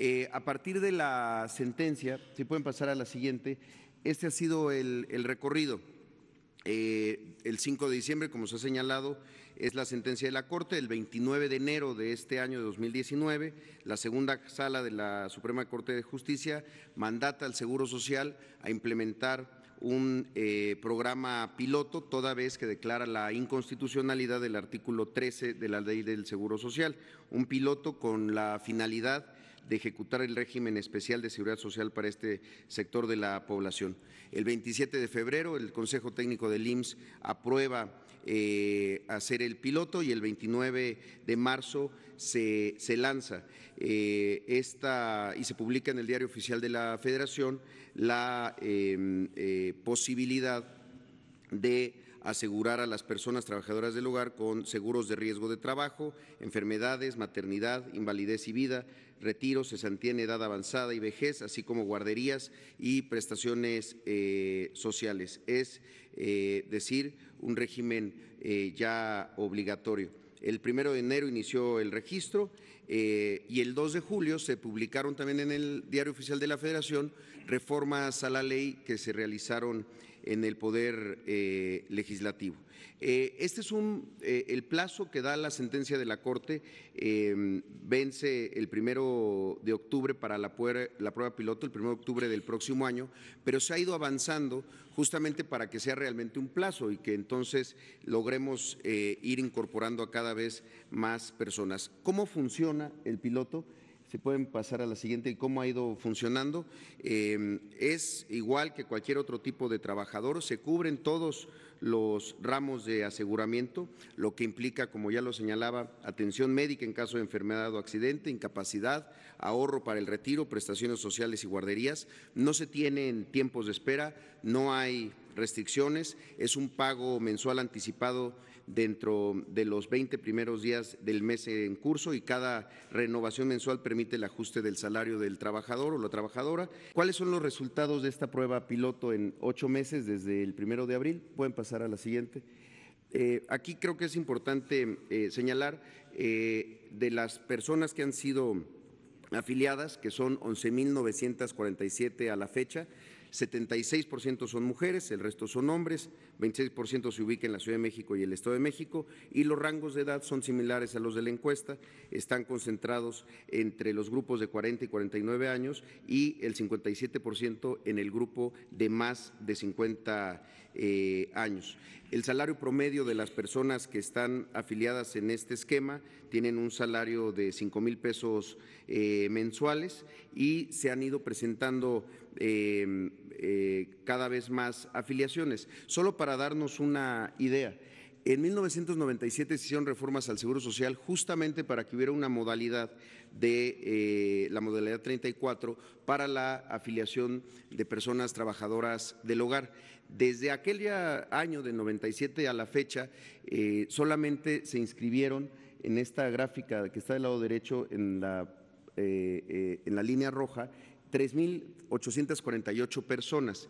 Eh, a partir de la sentencia, si pueden pasar a la siguiente, este ha sido el, recorrido. Eh, el 5 de diciembre, como se ha señalado, es la sentencia de la Corte. El 29 de enero de este año de 2019, la segunda sala de la Suprema Corte de Justicia mandata al Seguro Social a implementar un eh, programa piloto, toda vez que declara la inconstitucionalidad del artículo 13 de la Ley del Seguro Social, un piloto con la finalidad de ejecutar el régimen especial de seguridad social para este sector de la población. El 27 de febrero, el Consejo Técnico del IMSS aprueba hacer eh, el piloto y el 29 de marzo se, se lanza eh, esta y se publica en el Diario Oficial de la Federación la em, eh, posibilidad de asegurar a las personas trabajadoras del hogar con seguros de riesgo de trabajo, enfermedades, maternidad, invalidez y vida, retiro, cesantía en edad avanzada y vejez, así como guarderías y prestaciones eh, sociales. Es eh, decir, un régimen eh, ya obligatorio. El primero de enero inició el registro y el 2 de julio se publicaron también en el Diario Oficial de la Federación reformas a la ley que se realizaron en el Poder eh, Legislativo. Eh, este es un, eh, el plazo que da la sentencia de la Corte, em, vence el primero de octubre para la, la prueba piloto, el primero de octubre del próximo año, pero se ha ido avanzando justamente para que sea realmente un plazo y que entonces logremos ir incorporando a cada vez más personas. ¿Cómo funciona el piloto? Si pueden pasar a la siguiente, y cómo ha ido funcionando. Eh, es igual que cualquier otro tipo de trabajador, se cubren todos los ramos de aseguramiento, lo que implica, como ya lo señalaba, atención médica en caso de enfermedad o accidente, incapacidad, ahorro para el retiro, prestaciones sociales y guarderías. No se tienen tiempos de espera, no hay restricciones, es un pago mensual anticipado dentro de los 20 primeros días del mes en curso y cada renovación mensual permite el ajuste del salario del trabajador o la trabajadora. ¿Cuáles son los resultados de esta prueba piloto en ocho meses desde el primero de abril? Pueden pasar a la siguiente. Eh, aquí creo que es importante eh, señalar eh, de las personas que han sido afiliadas, que son 11.947 a la fecha, 76% son mujeres, el resto son hombres, 26% se ubica en la Ciudad de México y el Estado de México, y los rangos de edad son similares a los de la encuesta, están concentrados entre los grupos de 40 y 49 años y el 57% en el grupo de más de 50 eh, años. El salario promedio de las personas que están afiliadas en este esquema tienen un salario de 5 mil pesos eh, mensuales y se han ido presentando Em, eh, cada vez más afiliaciones. Solo para darnos una idea, en 1997 se hicieron reformas al Seguro Social justamente para que hubiera una modalidad de eh, la modalidad 34 para la afiliación de personas trabajadoras del hogar. Desde aquel año del 97 a la fecha, eh, solamente se inscribieron en esta gráfica que está del lado derecho en la, en la línea roja, 3.848 personas.